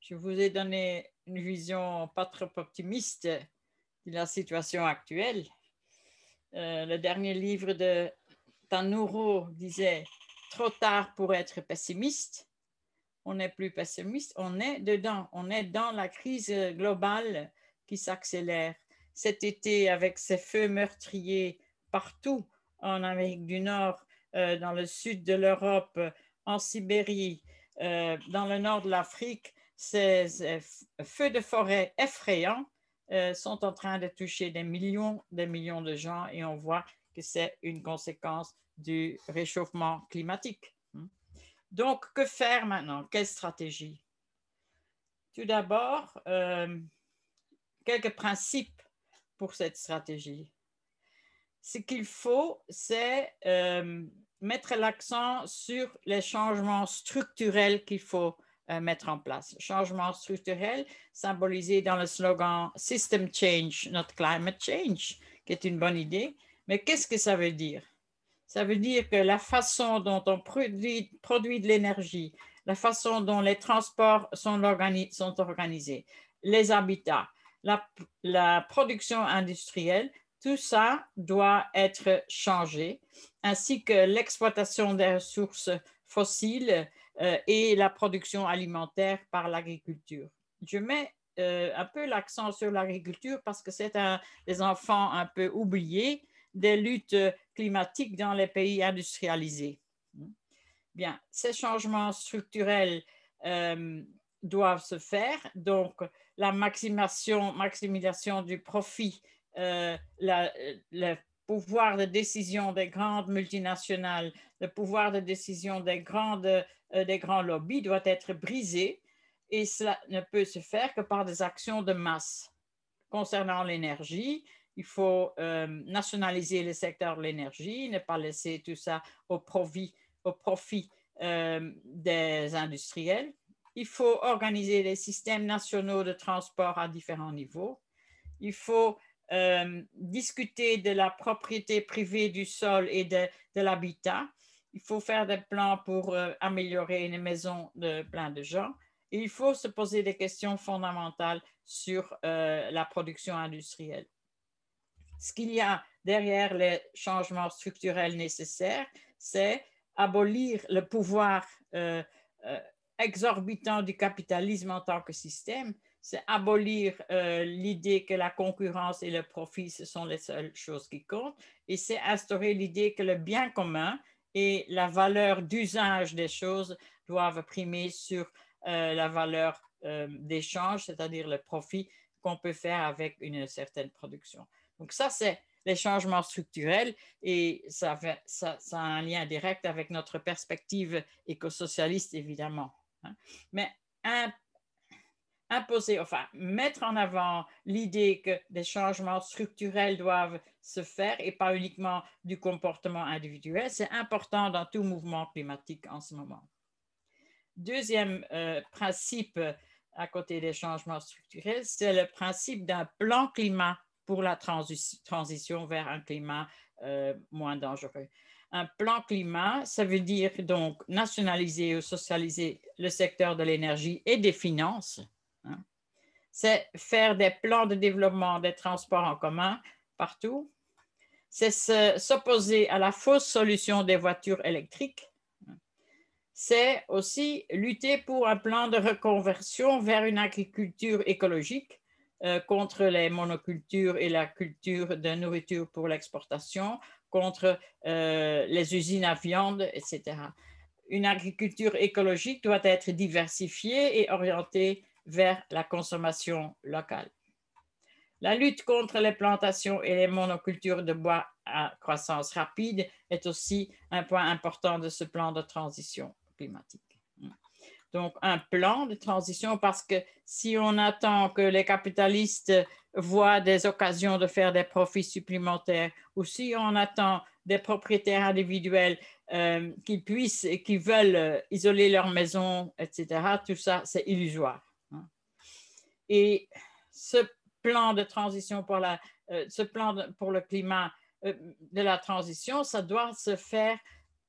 je vous ai donné une vision pas trop optimiste de la situation actuelle. Euh, le dernier livre de Tanuro disait Trop tard pour être pessimiste. On n'est plus pessimiste, on est dedans, on est dans la crise globale qui s'accélère. Cet été, avec ces feux meurtriers partout en Amérique du Nord, euh, dans le sud de l'Europe, en Sibérie, euh, dans le nord de l'Afrique, ces, feux de forêt effrayants euh, sont en train de toucher des millions, des millions de gens et on voit que c'est une conséquence du réchauffement climatique. Hmm. Donc, que faire maintenant Quelle stratégie Tout d'abord, euh, quelques principes pour cette stratégie. Ce qu'il faut, c'est mettre l'accent sur les changements structurels qu'il faut euh, mettre en place. Changements structurels symbolisés dans le slogan System Change, not Climate Change, qui est une bonne idée. Mais qu'est-ce que ça veut dire Ça veut dire que la façon dont on produit, de l'énergie, la façon dont les transports sont, sont organisés, les habitats, la production industrielle, tout ça doit être changé ainsi que l'exploitation des ressources fossiles euh, et la production alimentaire par l'agriculture. Je mets euh, un peu l'accent sur l'agriculture parce que c'est un des enfants un peu oubliés des luttes climatiques dans les pays industrialisés. Bien, ces changements structurels euh, doivent se faire, donc la maximisation, maximisation du profit, la, la pouvoir de décision des grandes multinationales, le pouvoir de décision des, grandes, euh, des grands lobbies doit être brisé et cela ne peut se faire que par des actions de masse. Concernant l'énergie, il faut euh, nationaliser le secteur de l'énergie, ne pas laisser tout ça au profit, au profit euh, des industriels. Il faut organiser les systèmes nationaux de transport à différents niveaux. Il faut euh, discuter de la propriété privée du sol et de, l'habitat. Il faut faire des plans pour euh, améliorer les maisons de plein de gens. il faut se poser des questions fondamentales sur euh, la production industrielle. Ce qu'il y a derrière les changements structurels nécessaires, c'est abolir le pouvoir exorbitant du capitalisme en tant que système, c'est abolir euh, l'idée que la concurrence et le profit, ce sont les seules choses qui comptent, et c'est instaurer l'idée que le bien commun et la valeur d'usage des choses doivent primer sur euh, la valeur euh, d'échange, c'est-à-dire le profit qu'on peut faire avec une certaine production. Donc ça, c'est les changements structurels et ça, fait, ça, a un lien direct avec notre perspective écosocialiste, évidemment. Hein. Mais un imposer, enfin mettre en avant l'idée que des changements structurels doivent se faire et pas uniquement du comportement individuel. C'est important dans tout mouvement climatique en ce moment. Deuxième euh, principe euh, à côté des changements structurels, c'est le principe d'un plan climat pour la transition vers un climat euh, moins dangereux. Un plan climat, ça veut dire donc nationaliser ou socialiser le secteur de l'énergie et des finances c'est faire des plans de développement des transports en commun partout. C'est s'opposer à la fausse solution des voitures électriques. C'est aussi lutter pour un plan de reconversion vers une agriculture écologique euh, contre les monocultures et la culture de nourriture pour l'exportation, contre euh, les usines à viande, etc. Une agriculture écologique doit être diversifiée et orientée vers la consommation locale. La lutte contre les plantations et les monocultures de bois à croissance rapide est aussi un point important de ce plan de transition climatique. Donc, un plan de transition parce que si on attend que les capitalistes voient des occasions de faire des profits supplémentaires ou si on attend des propriétaires individuels euh, qui puissent, qui veulent isoler leur maison, etc., tout ça, c'est illusoire. Et ce plan de transition pour, la, euh, ce plan pour le climat euh, de la transition, ça doit se faire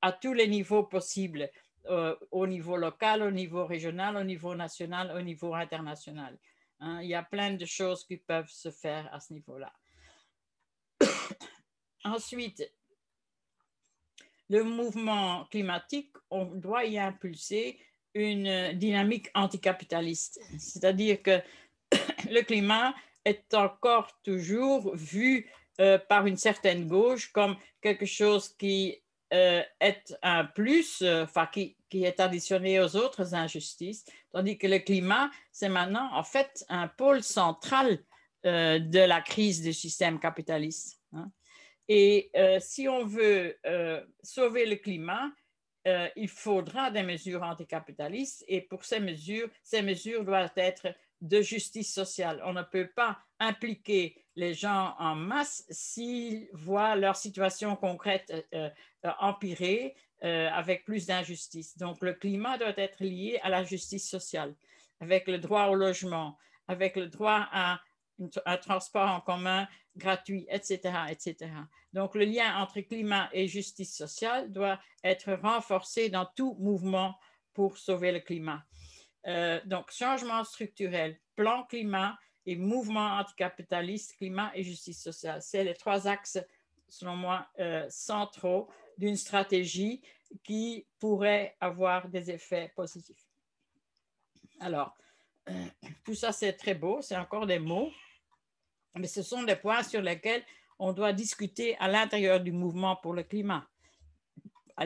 à tous les niveaux possibles, euh, au niveau local, au niveau régional, au niveau national, au niveau international. Hein. il y a plein de choses qui peuvent se faire à ce niveau-là. Ensuite, le mouvement climatique, on doit y impulser une dynamique anticapitaliste, c'est-à-dire que le climat est encore toujours vu euh, par une certaine gauche comme quelque chose qui euh, est un plus, euh, enfin qui, est additionné aux autres injustices, tandis que le climat, c'est maintenant en fait un pôle central de la crise du système capitaliste. Hein. Et si on veut sauver le climat, il faudra des mesures anticapitalistes et pour ces mesures, ces mesures doivent être de justice sociale. On ne peut pas impliquer les gens en masse s'ils voient leur situation concrète euh, euh, empirer euh, avec plus d'injustice. Donc le climat doit être lié à la justice sociale, avec le droit au logement, avec le droit à un transport en commun gratuit, etc., etc. Donc le lien entre climat et justice sociale doit être renforcé dans tout mouvement pour sauver le climat. Euh, donc, changement structurel, plan climat et mouvement anticapitaliste, climat et justice sociale. C'est les trois axes, selon moi, euh, centraux d'une stratégie qui pourrait avoir des effets positifs. Alors, euh, tout ça, c'est très beau, c'est encore des mots, mais ce sont des points sur lesquels on doit discuter à l'intérieur du mouvement pour le climat, à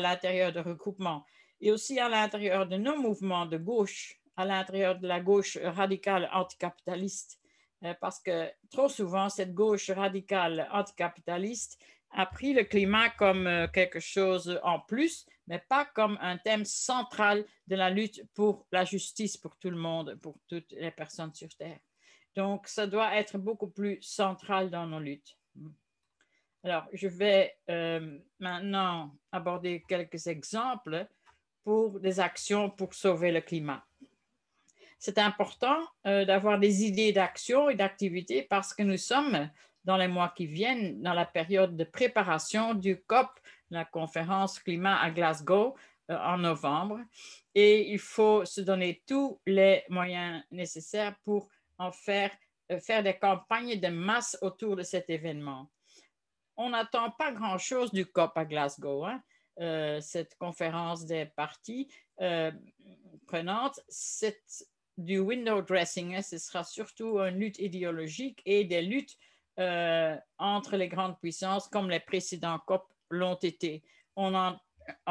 l'intérieur du recoupement et aussi à l'intérieur de nos mouvements de gauche, à l'intérieur de la gauche radicale anticapitaliste, euh, parce que trop souvent, cette gauche radicale anticapitaliste a pris le climat comme euh, quelque chose en plus, mais pas comme un thème central de la lutte pour la justice pour tout le monde, pour toutes les personnes sur Terre. Donc, ça doit être beaucoup plus central dans nos luttes. Alors, je vais euh, maintenant aborder quelques exemples pour des actions pour sauver le climat. C'est important euh, d'avoir des idées d'action et d'activité parce que nous sommes dans les mois qui viennent dans la période de préparation du COP, la conférence climat à Glasgow euh, en novembre. Et il faut se donner tous les moyens nécessaires pour en faire, euh, faire des campagnes de masse autour de cet événement. On n'attend pas grand-chose du COP à Glasgow. Hein? Euh, cette conférence des parties euh, prenantes, c'est du window dressing. Hein. ce sera surtout une lutte idéologique et des luttes euh, entre les grandes puissances comme les précédents COP l'ont été. en,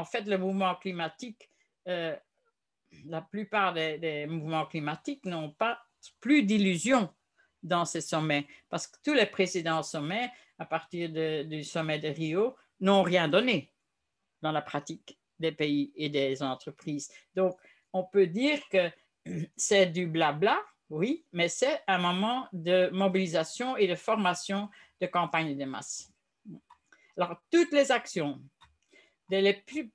fait, le mouvement climatique, la plupart des, mouvements climatiques n'ont pas plus d'illusions dans ces sommets, parce que tous les précédents sommets, à partir du sommet de Rio, n'ont rien donné dans la pratique des pays et des entreprises. Donc, on peut dire que c'est du blabla, oui, mais c'est un moment de mobilisation et de formation de campagne de masse. Alors, toutes les actions, les plus,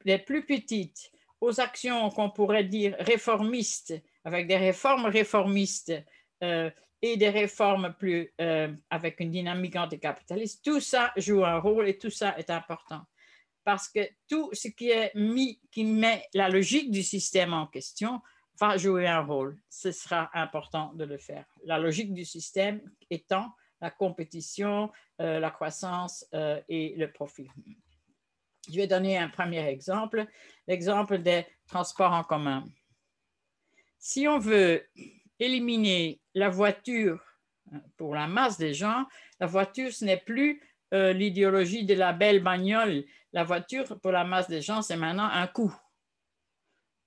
petites aux actions qu'on pourrait dire réformistes, avec des réformes réformistes euh, et des réformes plus euh, avec une dynamique anticapitaliste, tout ça joue un rôle et tout ça est important parce que tout ce qui est mis, qui met la logique du système en question, va jouer un rôle. Ce sera important de le faire. La logique du système étant la compétition, euh, la croissance euh, et le profit. Je vais donner un premier exemple, l'exemple des transports en commun. Si on veut éliminer la voiture hein, pour la masse des gens, la voiture, ce n'est plus euh, l'idéologie de la belle bagnole. La voiture, pour la masse des gens, c'est maintenant un coût.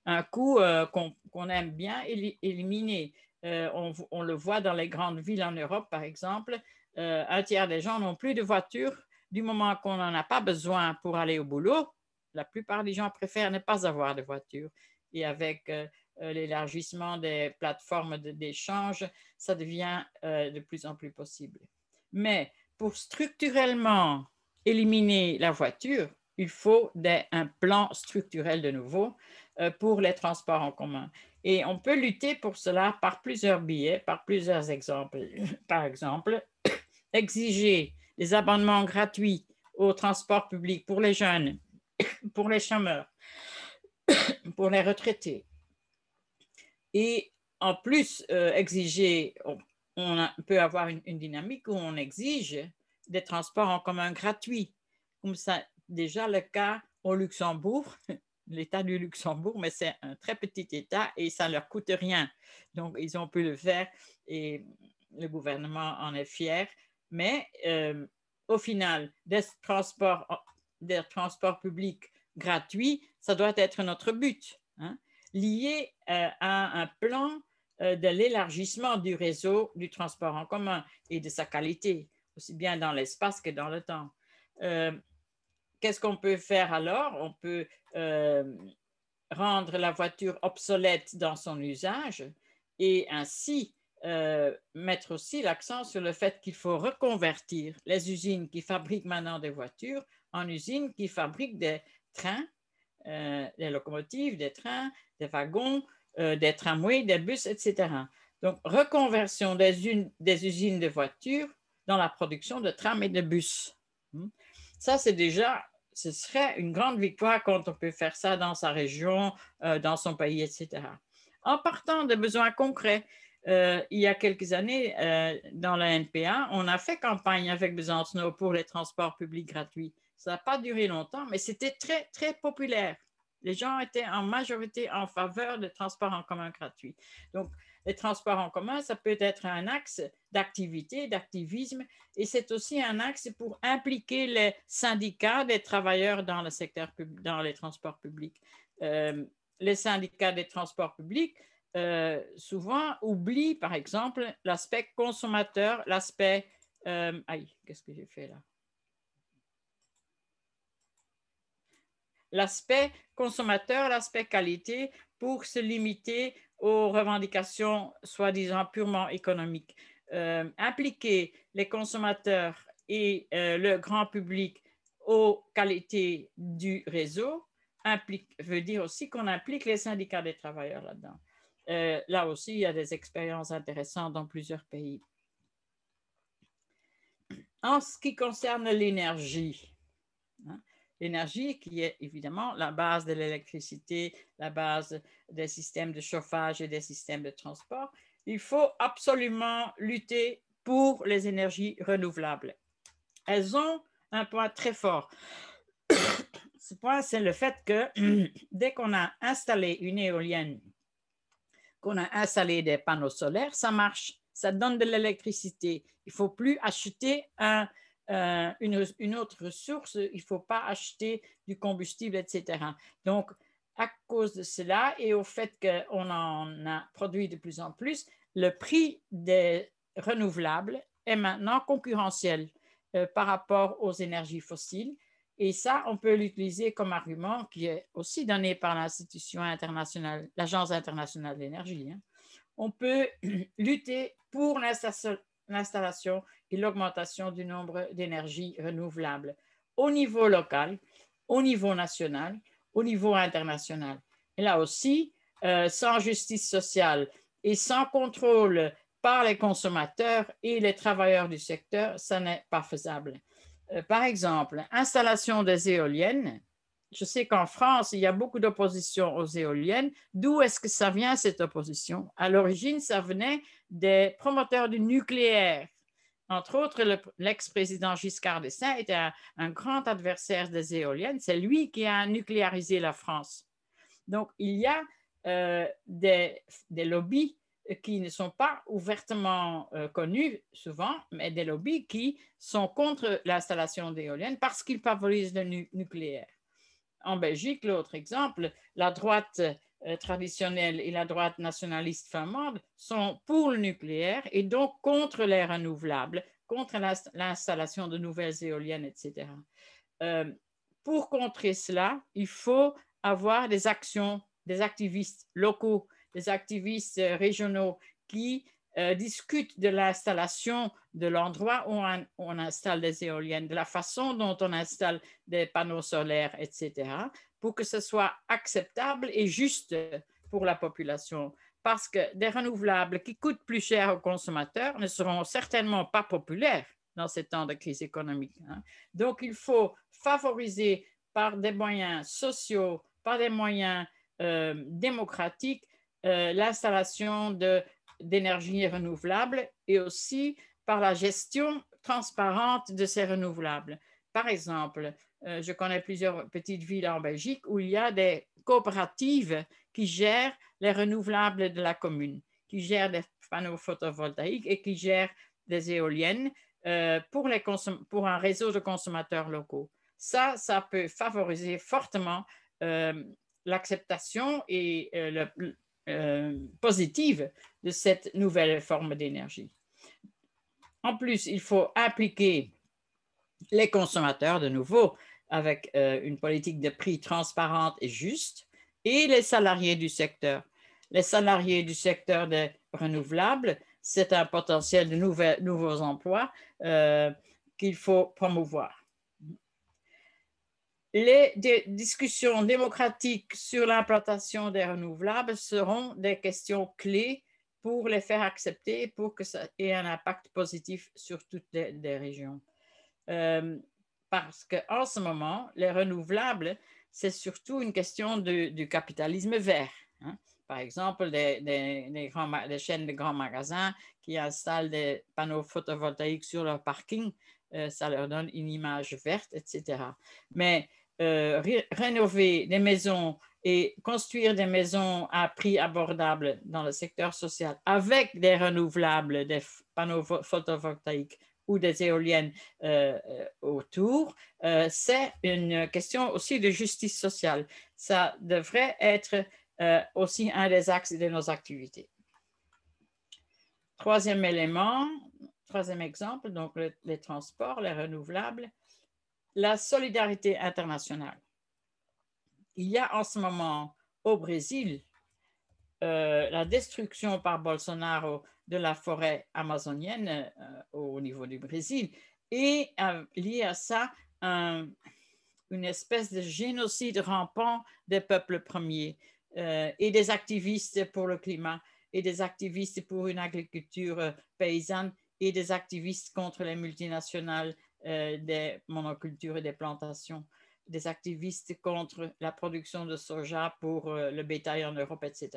Un coût euh, qu'on aime bien éliminer. Euh, on, le voit dans les grandes villes en Europe, par exemple. un tiers des gens n'ont plus de voiture. Du moment qu'on n'en a pas besoin pour aller au boulot, la plupart des gens préfèrent ne pas avoir de voiture. Et avec l'élargissement des plateformes d'échange, ça devient de plus en plus possible. Mais pour structurellement éliminer la voiture, il faut un plan structurel de nouveau euh, pour les transports en commun. Et on peut lutter pour cela par plusieurs billets, par plusieurs exemples. par exemple, exiger des abonnements gratuits aux transports publics pour les jeunes, pour les chômeurs, pour les retraités. Et en plus, euh, exiger, on peut avoir une, dynamique où on exige des transports en commun gratuits, comme c'est déjà le cas au Luxembourg, l'État du Luxembourg, mais c'est un très petit État et ça ne leur coûte rien. Donc, ils ont pu le faire et le gouvernement en est fier. Mais euh, au final, des transports, des transports publics gratuits, ça doit être notre but, hein. lié euh, à un plan euh, de l'élargissement du réseau du transport en commun et de sa qualité, aussi bien dans l'espace que dans le temps. Euh, qu'est-ce qu'on peut faire alors On peut euh, rendre la voiture obsolète dans son usage et ainsi mettre aussi l'accent sur le fait qu'il faut reconvertir les usines qui fabriquent maintenant des voitures en usines qui fabriquent des trains, des locomotives, des trains, des wagons, euh, des tramways, des bus, etc. Donc, reconversion des, usines de voitures dans la production de trams et de bus. Hmm. Ça, c'est déjà, ce serait une grande victoire quand on peut faire ça dans sa région, euh, dans son pays, etc. En partant des besoins concrets, euh, il y a quelques années, dans la NPA, on a fait campagne avec Besançon pour les transports publics gratuits. Ça n'a pas duré longtemps, mais c'était très, très populaire. Les gens étaient en majorité en faveur des transports en commun gratuits. Donc, les transports en commun, ça peut être un axe d'activité, d'activisme, et c'est aussi un axe pour impliquer les syndicats des travailleurs dans le secteur dans les transports publics. Euh, les syndicats des transports publics euh, souvent oublient, par exemple, l'aspect consommateur, l'aspect euh, aïe, qu'est-ce que j'ai fait là l'aspect consommateur, l'aspect qualité, pour se limiter aux revendications soi-disant purement économiques. Euh, impliquer les consommateurs et euh, le grand public aux qualités du réseau implique, veut dire aussi qu'on implique les syndicats des travailleurs là-dedans. Euh, là aussi, il y a des expériences intéressantes dans plusieurs pays. En ce qui concerne l'énergie, L'énergie qui est évidemment la base de l'électricité, la base des systèmes de chauffage et des systèmes de transport. Il faut absolument lutter pour les énergies renouvelables. Elles ont un point très fort. Ce point, c'est le fait que dès qu'on a installé une éolienne, qu'on a installé des panneaux solaires, ça marche, ça donne de l'électricité. Il ne faut plus acheter un, euh, une, autre ressource, il ne faut pas acheter du combustible, etc. Donc, à cause de cela et au fait qu'on en a produit de plus en plus, le prix des renouvelables est maintenant concurrentiel euh, par rapport aux énergies fossiles. Et ça, on peut l'utiliser comme argument qui est aussi donné par l'institution internationale, l'Agence internationale de l'énergie. Hein. On peut lutter pour l'installation l'augmentation du nombre d'énergies renouvelables au niveau local, au niveau national, au niveau international. Et là aussi, euh, sans justice sociale et sans contrôle par les consommateurs et les travailleurs du secteur, ça n'est pas faisable. Euh, par exemple, installation des éoliennes. Je sais qu'en France, il y a beaucoup d'opposition aux éoliennes. D'où est-ce que ça vient, cette opposition? À l'origine, ça venait des promoteurs du nucléaire entre autres, l'ex-président Giscard d'Estaing était un, grand adversaire des éoliennes. C'est lui qui a nucléarisé la France. Donc, il y a euh, des, lobbies qui ne sont pas ouvertement euh, connus souvent, mais des lobbies qui sont contre l'installation d'éoliennes parce qu'ils favorisent le nucléaire. En Belgique, l'autre exemple, la droite euh, traditionnelle et la droite nationaliste finlande sont pour le nucléaire et donc contre l'air renouvelable, contre l'installation de nouvelles éoliennes, etc. Euh, pour contrer cela, il faut avoir des actions, des activistes locaux, des activistes euh, régionaux qui euh, discute de l'installation de l'endroit où on, installe des éoliennes, de la façon dont on installe des panneaux solaires, etc., pour que ce soit acceptable et juste pour la population. Parce que des renouvelables qui coûtent plus cher aux consommateurs ne seront certainement pas populaires dans ces temps de crise économique. Hein. Donc, il faut favoriser par des moyens sociaux, par des moyens euh, démocratiques, euh, l'installation de d'énergie renouvelable et aussi par la gestion transparente de ces renouvelables. Par exemple, euh, je connais plusieurs petites villes en Belgique où il y a des coopératives qui gèrent les renouvelables de la commune, qui gèrent des panneaux photovoltaïques et qui gèrent des éoliennes euh, pour, les pour, un réseau de consommateurs locaux. Ça, ça peut favoriser fortement euh, l'acceptation et le, positive de cette nouvelle forme d'énergie. En plus, il faut impliquer les consommateurs de nouveau avec euh, une politique de prix transparente et juste et les salariés du secteur. Les salariés du secteur des renouvelables, c'est un potentiel de nouveaux emplois euh, qu'il faut promouvoir. Les discussions démocratiques sur l'implantation des renouvelables seront des questions clés pour les faire accepter, pour que ça ait un impact positif sur toutes les, régions. Euh, parce qu'en ce moment, les renouvelables, c'est surtout une question du capitalisme vert. Hein. Par exemple, des, chaînes de grands magasins qui installent des panneaux photovoltaïques sur leur parking, euh, ça leur donne une image verte, etc. Mais euh, rénover des maisons et construire des maisons à prix abordable dans le secteur social avec des renouvelables, des panneaux photovoltaïques ou des éoliennes euh, euh, autour, c'est une question aussi de justice sociale. Ça devrait être aussi un des axes de nos activités. Troisième élément, troisième exemple, donc les transports, les renouvelables la solidarité internationale. Il y a en ce moment au Brésil euh, la destruction par Bolsonaro de la forêt amazonienne euh, au niveau du Brésil et euh, lié à ça une espèce de génocide rampant des peuples premiers et des activistes pour le climat et des activistes pour une agriculture paysanne et des activistes contre les multinationales euh, des monocultures et des plantations, des activistes contre la production de soja pour euh, le bétail en Europe, etc.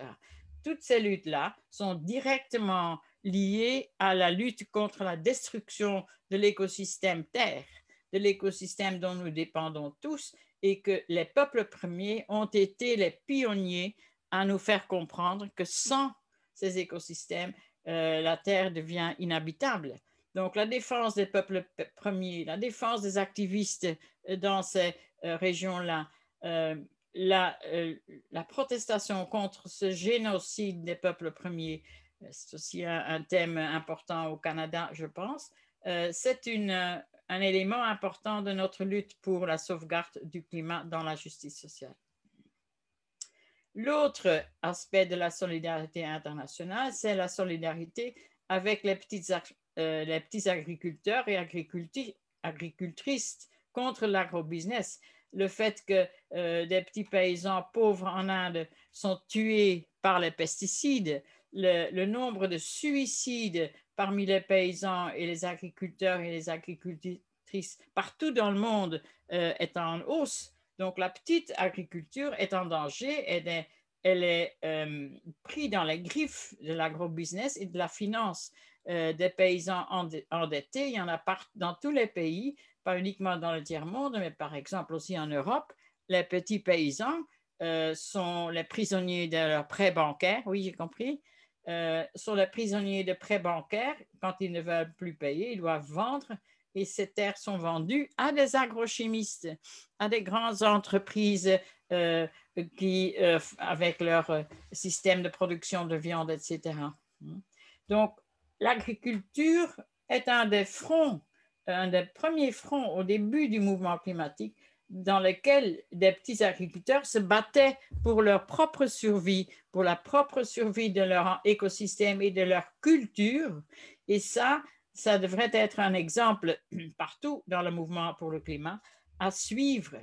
Toutes ces luttes-là sont directement liées à la lutte contre la destruction de l'écosystème Terre, de l'écosystème dont nous dépendons tous et que les peuples premiers ont été les pionniers à nous faire comprendre que sans ces écosystèmes, euh, la Terre devient inhabitable donc, la défense des peuples premiers, la défense des activistes euh, dans ces euh, régions-là, euh, la, protestation contre ce génocide des peuples premiers, c'est aussi un, thème important au Canada, je pense. c'est un élément important de notre lutte pour la sauvegarde du climat dans la justice sociale. L'autre aspect de la solidarité internationale, c'est la solidarité avec les petites euh, les petits agriculteurs et agricultrices contre l'agrobusiness. Le fait que euh, des petits paysans pauvres en Inde sont tués par les pesticides, le, nombre de suicides parmi les paysans et les agriculteurs et les agricultrices partout dans le monde euh, est en hausse. Donc la petite agriculture est en danger, elle est, elle est prise dans les griffes de l'agrobusiness et de la finance. Euh, des paysans endettés. Il y en a partout dans tous les pays, pas uniquement dans le tiers-monde, mais par exemple aussi en Europe. Les petits paysans euh, sont les prisonniers de leurs prêts bancaires, oui, j'ai compris, euh, sont les prisonniers de prêts bancaires. Quand ils ne veulent plus payer, ils doivent vendre et ces terres sont vendues à des agrochimistes, à des grandes entreprises qui, avec leur système de production de viande, etc. Hein. Donc, l'agriculture est un des fronts, un des premiers fronts au début du mouvement climatique dans lequel des petits agriculteurs se battaient pour leur propre survie, pour la propre survie de leur écosystème et de leur culture. Et ça, ça devrait être un exemple partout dans le mouvement pour le climat à suivre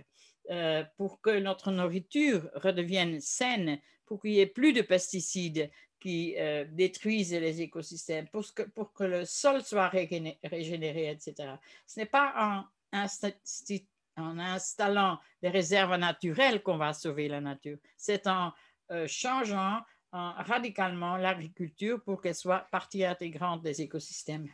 euh, pour que notre nourriture redevienne saine, pour qu'il n'y ait plus de pesticides, qui euh, détruisent les écosystèmes, pour que, pour que le sol soit régénéré, etc. Ce n'est pas en, installant des réserves naturelles qu'on va sauver la nature, c'est en euh, changeant radicalement l'agriculture pour qu'elle soit partie intégrante des écosystèmes.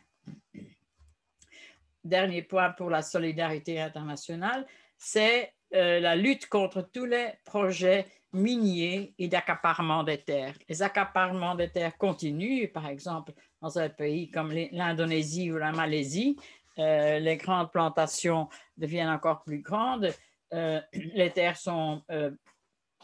Dernier point pour la solidarité internationale, c'est euh, la lutte contre tous les projets miniers et d'accaparement des terres. Les accaparements des terres continuent, par exemple, dans un pays comme l'Indonésie ou la Malaisie, euh, les grandes plantations deviennent encore plus grandes, euh, les terres sont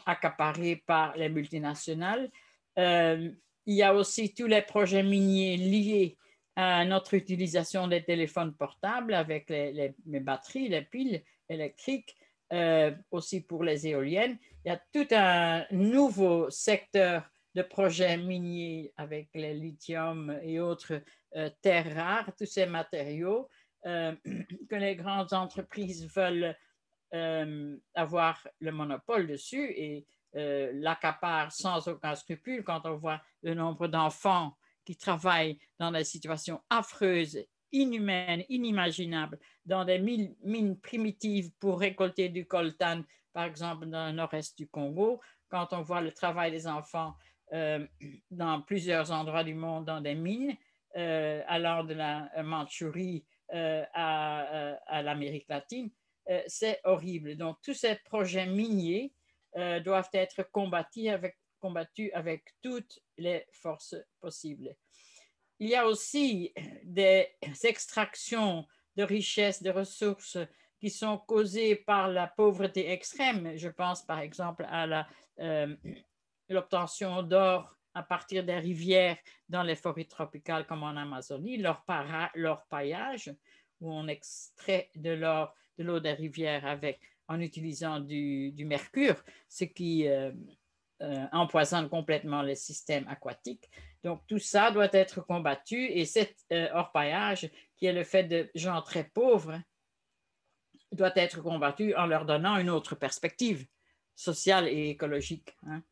accaparées par les multinationales. il y a aussi tous les projets miniers liés à notre utilisation des téléphones portables avec les batteries, les piles, électrique, euh, aussi pour les éoliennes. Il y a tout un nouveau secteur de projets miniers avec les lithium et autres euh, terres rares, tous ces matériaux euh, que les grandes entreprises veulent avoir le monopole dessus et l'accaparent sans aucun scrupule quand on voit le nombre d'enfants qui travaillent dans des situations affreuses inhumaine, inimaginable, dans des mines primitives pour récolter du coltan, par exemple dans le nord-est du Congo, quand on voit le travail des enfants euh, dans plusieurs endroits du monde dans des mines, euh, allant de la Manchurie euh, euh, à, l'Amérique latine, c'est horrible. Donc, tous ces projets miniers doivent être combattus avec toutes les forces possibles il y a aussi euh, des extractions de richesses, de ressources qui sont causées par la pauvreté extrême. Je pense par exemple à euh, l'obtention d'or à partir des rivières dans les forêts tropicales comme en Amazonie, leur, paillage, où on extrait de l'or de l'eau des rivières avec, en utilisant du, mercure, ce qui euh, empoisonne complètement les systèmes aquatiques. Donc, tout ça doit être combattu et cet euh, orpaillage, qui est le fait de gens très pauvres, doit être combattu en leur donnant une autre perspective sociale et écologique. Hein.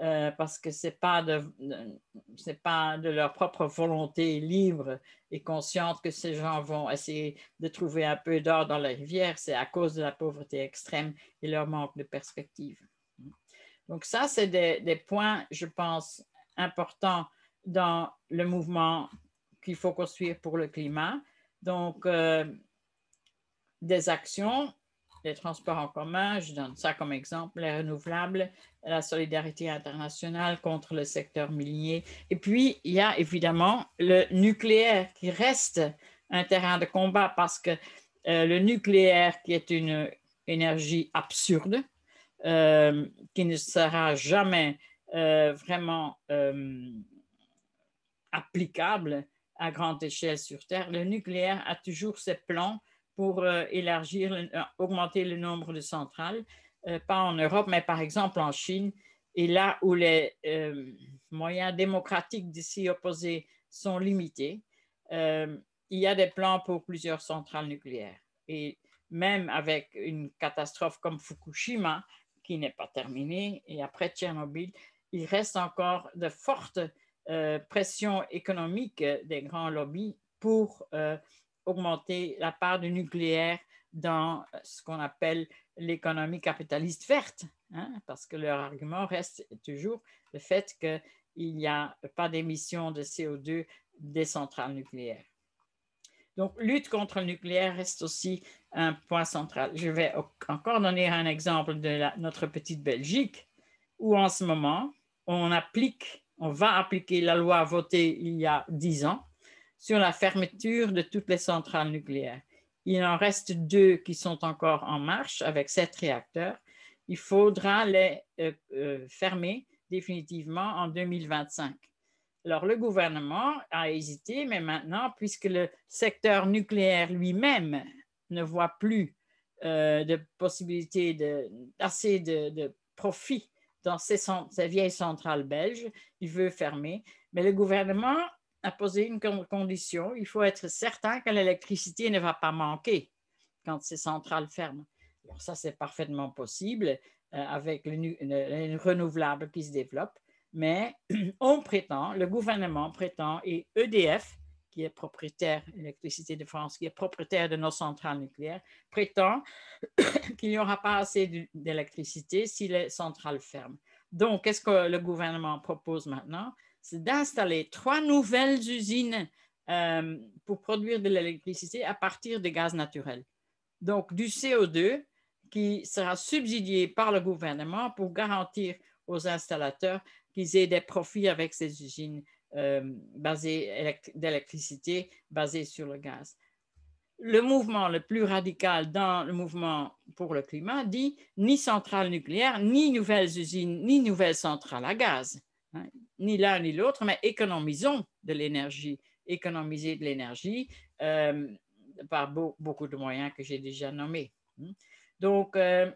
Euh, parce que ce n'est pas, de, leur propre volonté libre et consciente que ces gens vont essayer de trouver un peu d'or dans la rivière, c'est à cause de la pauvreté extrême et leur manque de perspective. Donc ça, c'est des, points, je pense, importants dans le mouvement qu'il faut construire pour le climat. Donc, euh, des actions, les transports en commun, je donne ça comme exemple, les renouvelables, la solidarité internationale contre le secteur minier. Et puis, il y a évidemment le nucléaire qui reste un terrain de combat parce que euh, le nucléaire, qui est une énergie absurde, euh, qui ne sera jamais vraiment applicable à grande échelle sur Terre, le nucléaire a toujours ses plans pour euh, élargir, euh, augmenter le nombre de centrales, euh, pas en Europe, mais par exemple en Chine. Et là où les moyens démocratiques de s'y opposer sont limités, il y a des plans pour plusieurs centrales nucléaires. Et même avec une catastrophe comme Fukushima, qui n'est pas terminée, et après Tchernobyl, il reste encore de fortes euh, pression économique euh, des grands lobbies pour euh, augmenter la part du nucléaire dans ce qu'on appelle l'économie capitaliste verte, hein, parce que leur argument reste toujours le fait qu'il n'y a pas d'émission de CO2 des centrales nucléaires. Donc, lutte contre le nucléaire reste aussi un point central. Je vais encore donner un exemple de notre petite Belgique, où en ce moment, on applique on va appliquer la loi votée il y a dix ans sur la fermeture de toutes les centrales nucléaires. Il en reste deux qui sont encore en marche avec sept réacteurs. Il faudra les euh, euh, fermer définitivement en 2025. Alors, le gouvernement a hésité, mais maintenant, puisque le secteur nucléaire lui-même ne voit plus euh, de possibilité de, assez de, de profit dans ces vieilles centrales belges, belge. Il veut fermer. Mais le gouvernement a posé une condition. Il faut être certain que l'électricité ne va pas manquer quand ces centrales ferment. ça, c'est parfaitement possible euh, avec les renouvelables qui se développent. Mais on prétend, le gouvernement prétend et EDF qui est propriétaire, l'électricité de France, qui est propriétaire de nos centrales nucléaires, prétend qu'il n'y aura pas assez d'électricité si les centrales ferment. Donc, qu'est-ce que le gouvernement propose maintenant C'est d'installer trois nouvelles usines euh, pour produire de l'électricité à partir de gaz naturel. Donc, du CO2 qui sera subsidié par le gouvernement pour garantir aux installateurs qu'ils aient des profits avec ces usines euh, d'électricité basée sur le gaz. Le mouvement le plus radical dans le mouvement pour le climat dit ni centrale nucléaire, ni nouvelles usines, ni nouvelles centrales à gaz. Hein. ni l'un ni l'autre, mais économisons de l'énergie, économiser de l'énergie euh, par beaucoup de moyens que j'ai déjà nommés. Hein. Donc, euh,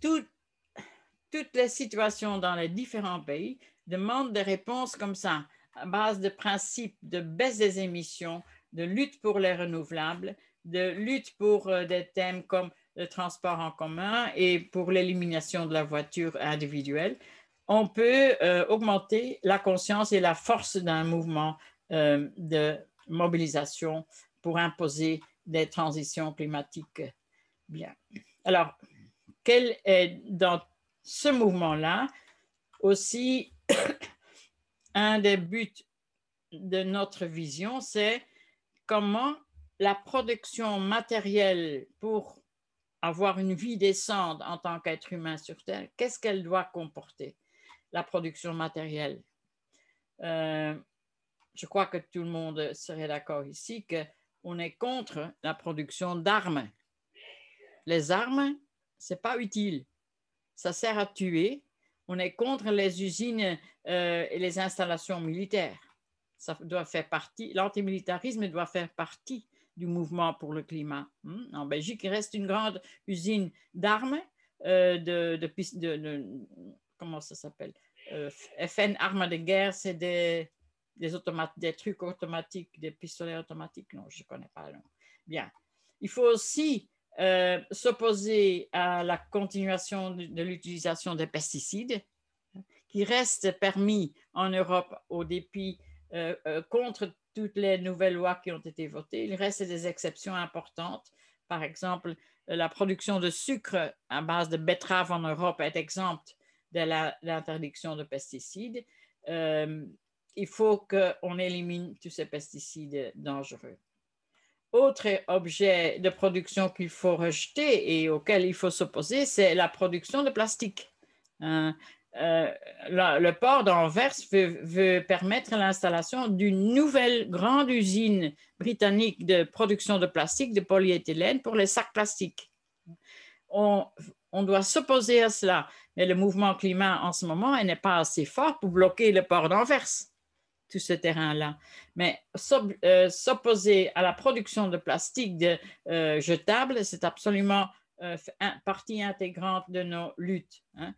tout, toutes les situations dans les différents pays demandent des réponses comme ça, à base de principes de baisse des émissions, de lutte pour les renouvelables, de lutte pour euh, des thèmes comme le transport en commun et pour l'élimination de la voiture individuelle, on peut euh, augmenter la conscience et la force d'un mouvement euh, de mobilisation pour imposer des transitions climatiques. Bien. Alors, quelle est dans ce mouvement-là. Aussi, un des buts de notre vision, c'est comment la production matérielle pour avoir une vie décente en tant qu'être humain sur Terre, qu'est-ce qu'elle doit comporter, la production matérielle euh, Je crois que tout le monde serait d'accord ici qu'on est contre la production d'armes. Les armes, ce n'est pas utile ça sert à tuer. On est contre les usines euh, et les installations militaires. Ça doit faire partie, l'antimilitarisme doit faire partie du mouvement pour le climat. Hmm? En Belgique, il reste une grande usine d'armes, euh, de, de, comment ça s'appelle euh, FN, armes de guerre, c'est des, des, des trucs automatiques, des pistolets automatiques. Non, je ne connais pas. Bien. Il faut aussi euh, s'opposer à la continuation de, l'utilisation des pesticides, qui reste permis en Europe au dépit euh, euh, contre toutes les nouvelles lois qui ont été votées. Il reste des exceptions importantes. Par exemple, la production de sucre à base de betterave en Europe est exempte de l'interdiction de pesticides. il faut qu'on élimine tous ces pesticides dangereux autre objet de production qu'il faut rejeter et auquel il faut s'opposer, c'est la production de plastique. Hein? Euh, le port d'Anvers veut, permettre l'installation d'une nouvelle grande usine britannique de production de plastique, de polyéthylène pour les sacs plastiques. On, on doit s'opposer à cela, mais le mouvement climat en ce moment n'est pas assez fort pour bloquer le port d'Anvers tout ce terrain-là. Mais s'opposer euh, à la production de plastique euh, jetable, c'est absolument euh, un, partie intégrante de nos luttes. Hein.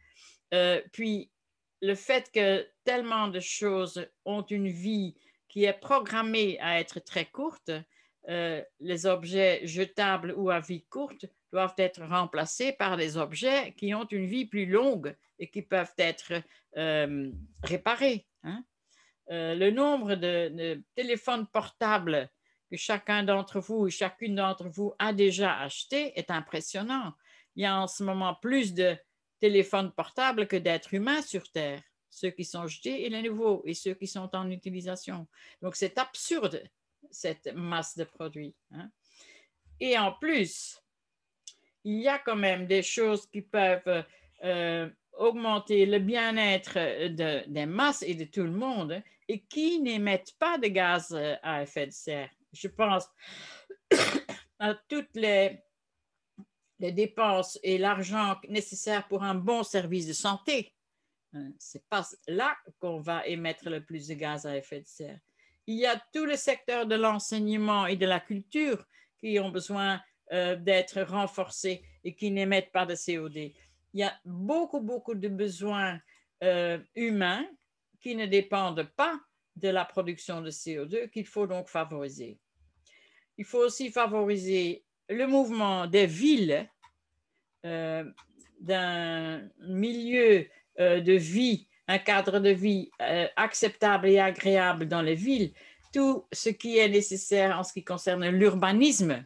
puis, le fait que tellement de choses ont une vie qui est programmée à être très courte, les objets jetables ou à vie courte doivent être remplacés par des objets qui ont une vie plus longue et qui peuvent être réparés. Hein. Euh, le nombre de, téléphones portables que chacun d'entre vous et chacune d'entre vous a déjà acheté est impressionnant. Il y a en ce moment plus de téléphones portables que d'êtres humains sur Terre, ceux qui sont jetés et les nouveaux, et ceux qui sont en utilisation. Donc, c'est absurde, cette masse de produits. Hein. Et en plus, il y a quand même des choses qui peuvent euh, augmenter le bien-être des masses et de tout le monde, hein et qui n'émettent pas de gaz euh, à effet de serre. Je pense à toutes les, les dépenses et l'argent nécessaire pour un bon service de santé. Hein, c'est pas là qu'on va émettre le plus de gaz à effet de serre. Il y a tous les secteurs de l'enseignement et de la culture qui ont besoin euh, d'être renforcés et qui n'émettent pas de CO2. Il y a beaucoup, beaucoup de besoins euh, humains qui ne dépendent pas de la production de CO2 qu'il faut donc favoriser. Il faut aussi favoriser le mouvement des villes euh, d'un milieu euh, de vie, un cadre de vie euh, acceptable et agréable dans les villes, tout ce qui est nécessaire en ce qui concerne l'urbanisme,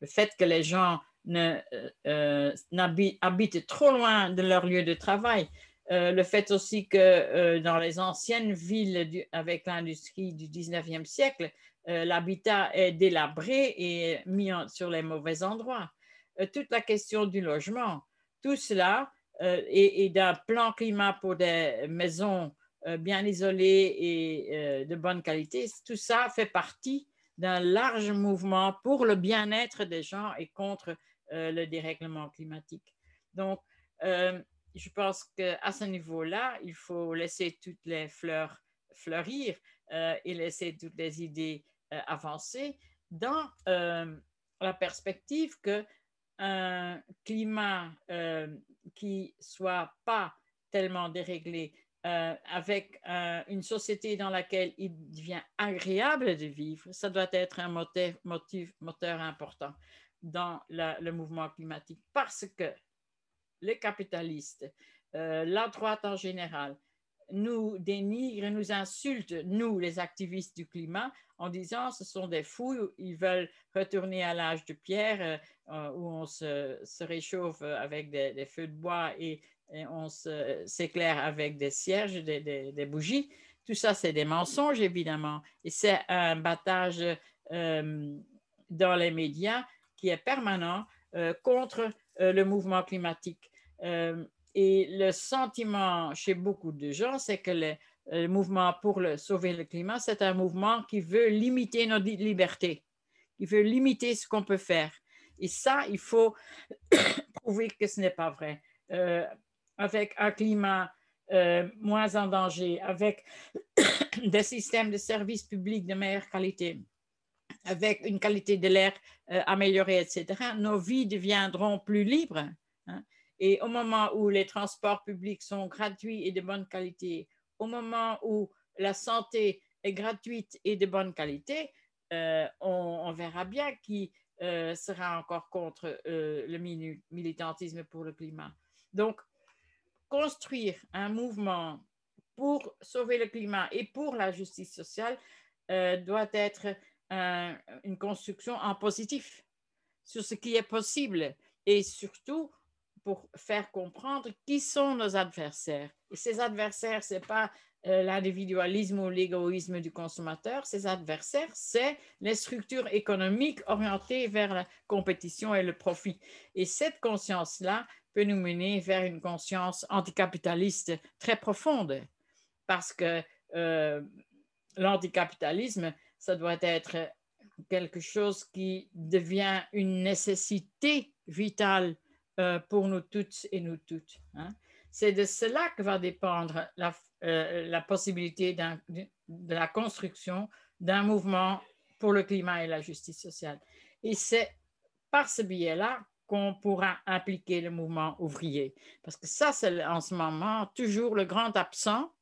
le fait que les gens n'habitent habitent trop loin de leur lieu de travail, euh, le fait aussi que euh, dans les anciennes villes avec l'industrie du 19e siècle, euh, l'habitat est délabré et mis sur les mauvais endroits. toute la question du logement, tout cela et, et d'un plan climat pour des maisons bien isolées et de bonne qualité, tout ça fait partie d'un large mouvement pour le bien-être des gens et contre le dérèglement climatique. Donc, je pense qu'à ce niveau-là, il faut laisser toutes les fleurs fleurir euh, et laisser toutes les idées euh, avancer dans euh, la perspective que un climat qui soit pas tellement déréglé, avec une société dans laquelle il devient agréable de vivre, ça doit être un moteur, moteur important dans le mouvement climatique parce que les capitalistes, euh, la droite en général, nous dénigrent, nous insultent, nous, les activistes du climat, en disant ce sont des fous, ils veulent retourner à l'âge de pierre euh, euh, où on se, réchauffe avec des, feux de bois et, on s'éclaire avec des cierges, des, bougies. Tout ça, c'est des mensonges, évidemment. Et c'est un battage dans les médias qui est permanent contre le mouvement climatique. Euh, et le sentiment chez beaucoup de gens, c'est que le, mouvement pour le, sauver le climat, c'est un mouvement qui veut limiter nos libertés, qui veut limiter ce qu'on peut faire. Et ça, il faut prouver que ce n'est pas vrai. Euh, avec un climat euh, moins en danger, avec des systèmes de services publics de meilleure qualité, avec une qualité de l'air améliorée, etc., nos vies deviendront plus libres. Hein. Et au moment où les transports publics sont gratuits et de bonne qualité, au moment où la santé est gratuite et de bonne qualité, euh, on, verra bien qui euh, sera encore contre euh, le militantisme pour le climat. Donc, construire un mouvement pour sauver le climat et pour la justice sociale doit être une construction en positif sur ce qui est possible et surtout pour faire comprendre qui sont nos adversaires. Et ces adversaires, ce n'est pas euh, l'individualisme ou l'égoïsme du consommateur, ces adversaires, c'est les structures économiques orientées vers la compétition et le profit. Et cette conscience-là peut nous mener vers une conscience anticapitaliste très profonde, parce que euh, l'anticapitalisme, ça doit être quelque chose qui devient une nécessité vitale euh, pour nous toutes et nous toutes. Hein. C'est de cela que va dépendre la, euh, possibilité de, la construction d'un mouvement pour le climat et la justice sociale. Et c'est par ce biais-là qu'on pourra impliquer le mouvement ouvrier. Parce que ça, c'est en ce moment toujours le grand absent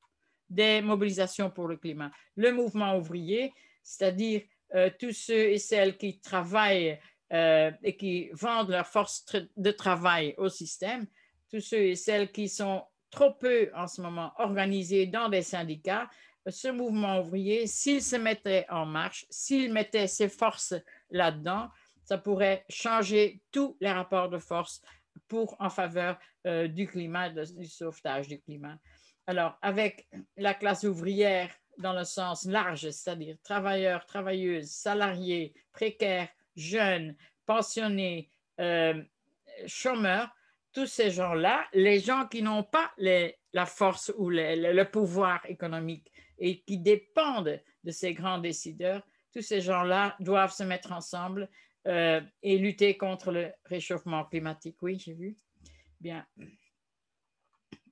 des mobilisations pour le climat. Le mouvement ouvrier, c'est-à-dire euh, tous ceux et celles qui travaillent euh, et qui vendent leur force de travail au système, tous ceux et celles qui sont trop peu en ce moment organisés dans des syndicats, ce mouvement ouvrier, s'il se mettait en marche, s'il mettait ses forces là-dedans, ça pourrait changer tous les rapports de force pour en faveur euh, du climat, du sauvetage du climat. Alors, avec la classe ouvrière dans le sens large, c'est-à-dire travailleurs, travailleuses, salariés, précaires, jeunes, pensionnés, euh, chômeurs, tous ces gens-là, les gens qui n'ont pas la force ou le, pouvoir économique et qui dépendent de ces grands décideurs, tous ces gens-là doivent se mettre ensemble euh, et lutter contre le réchauffement climatique. Oui, j'ai vu. Bien.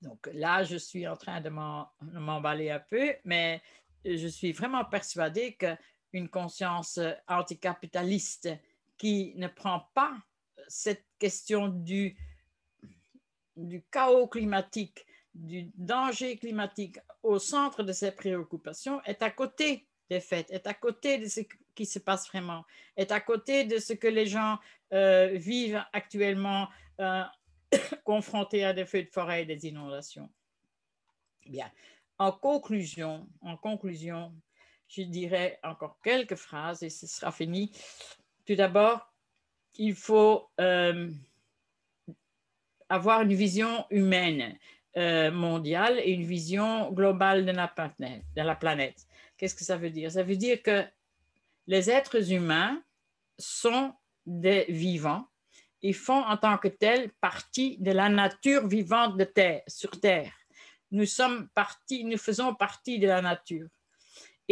Donc là, je suis en train de m'emballer un peu, mais je suis vraiment persuadée que une conscience euh, anticapitaliste qui ne prend pas cette question du, chaos climatique, du danger climatique au centre de ses préoccupations, est à côté des faits, est à côté de ce qui se passe vraiment, est à côté de ce que les gens euh, vivent actuellement euh, confrontés à des feux de forêt et des inondations. Bien. En conclusion, en conclusion, je dirai encore quelques phrases et ce sera fini. Tout d'abord, il faut euh, avoir une vision humaine euh, mondiale et une vision globale de la planète. De la planète. Qu'est-ce que ça veut dire Ça veut dire que les êtres humains sont des vivants et font en tant que tels partie de la nature vivante de terre, sur Terre. Nous sommes partie, nous faisons partie de la nature.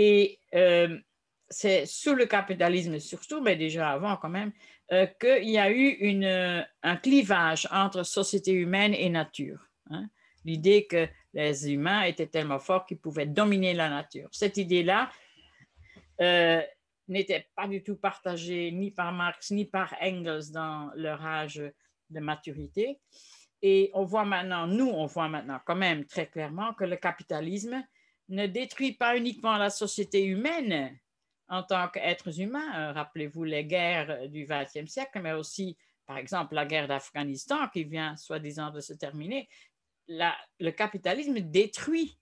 Et euh, c'est sous le capitalisme surtout, mais déjà avant quand même, euh, qu'il y a eu euh, un clivage entre société humaine et nature. Hein. L'idée que les humains étaient tellement forts qu'ils pouvaient dominer la nature. Cette idée-là n'était pas du tout partagée ni par Marx ni par Engels dans leur âge de maturité. Et on voit maintenant, nous, on voit maintenant quand même très clairement que le capitalisme ne détruit pas uniquement la société humaine en tant qu'êtres humains. Euh, rappelez-vous les guerres du XXe siècle, mais aussi, par exemple, la guerre d'Afghanistan qui vient soi-disant de se terminer. le capitalisme détruit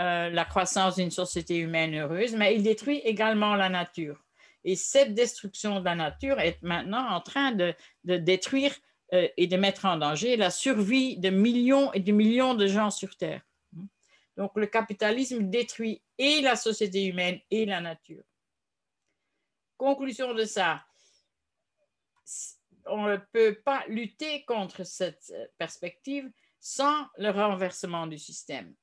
euh, la croissance d'une société humaine heureuse, mais il détruit également la nature. Et cette destruction de la nature est maintenant en train de, détruire euh, et de mettre en danger la survie de millions et de millions de gens sur Terre. Donc le capitalisme détruit et la société humaine et la nature. Conclusion de ça, on ne peut pas lutter contre cette perspective sans le renversement du système.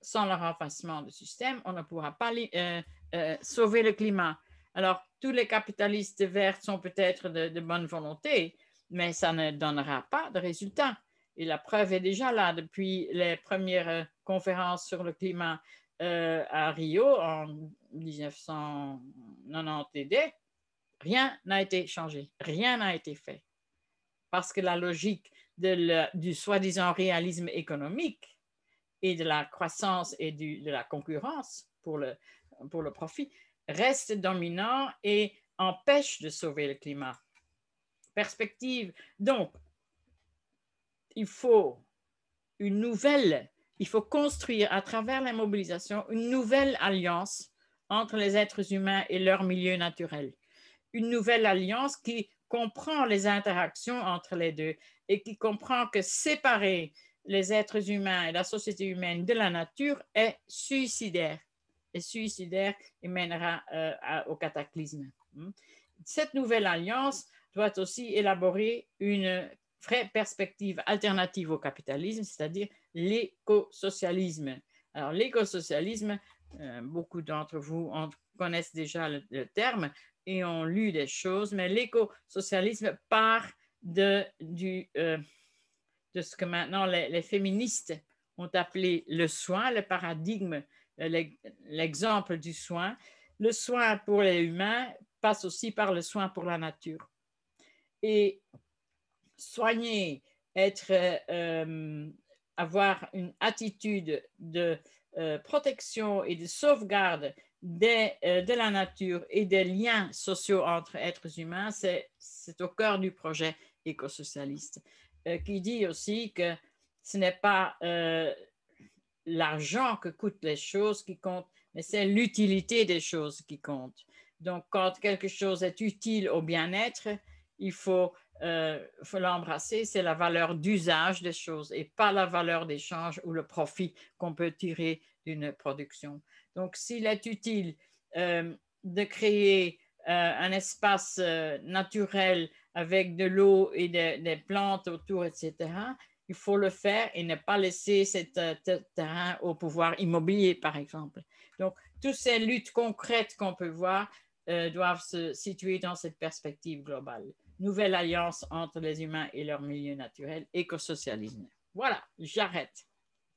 Sans le renversement du système, on ne pourra pas euh, euh, sauver le climat. Alors, tous les capitalistes verts sont peut-être de, de bonne volonté, mais ça ne donnera pas de résultat. Et la preuve est déjà là depuis les premières euh, conférences sur le climat euh, à Rio en 1990 Rien n'a été changé, rien n'a été fait. Parce que la logique du soi-disant réalisme économique et de la croissance et de la concurrence pour le, pour le profit reste dominant et empêche de sauver le climat. Perspective. Donc, il faut une nouvelle, il faut construire à travers la mobilisation une nouvelle alliance entre les êtres humains et leur milieu naturel. Une nouvelle alliance qui comprend les interactions entre les deux et qui comprend que séparer les êtres humains et la société humaine de la nature est suicidaire. et suicidaire et mènera euh, au cataclysme. Hmm. Cette nouvelle alliance doit aussi élaborer une vraie perspective alternative au capitalisme, c'est-à-dire l'écosocialisme. Alors l'écosocialisme, euh, beaucoup d'entre vous connaissent déjà le, terme et ont lu des choses, mais l'écosocialisme part de, du, euh, de ce que maintenant les, les, féministes ont appelé le soin, le paradigme, euh, l'exemple du soin. Le soin pour les humains passe aussi par le soin pour la nature. Et soigner, être, euh, avoir une attitude de euh, protection et de sauvegarde euh, de la nature et des liens sociaux entre êtres humains, c'est au cœur du projet écosocialiste, qui dit aussi que ce n'est pas l'argent que coûtent les choses qui compte, mais c'est l'utilité des choses qui compte. Donc, quand quelque chose est utile au bien-être, il faut il euh, faut l'embrasser, c'est la valeur d'usage des choses et pas la valeur d'échange ou le profit qu'on peut tirer d'une production. Donc, s'il est utile euh, de créer euh, un espace naturel avec de l'eau et des plantes autour, etc., il faut le faire et ne pas laisser cet terrain au pouvoir immobilier, par exemple. Donc, toutes ces luttes concrètes qu'on peut voir doivent se situer dans cette perspective globale nouvelle alliance entre les humains et leur milieu naturel, écosocialisme. Voilà, j'arrête.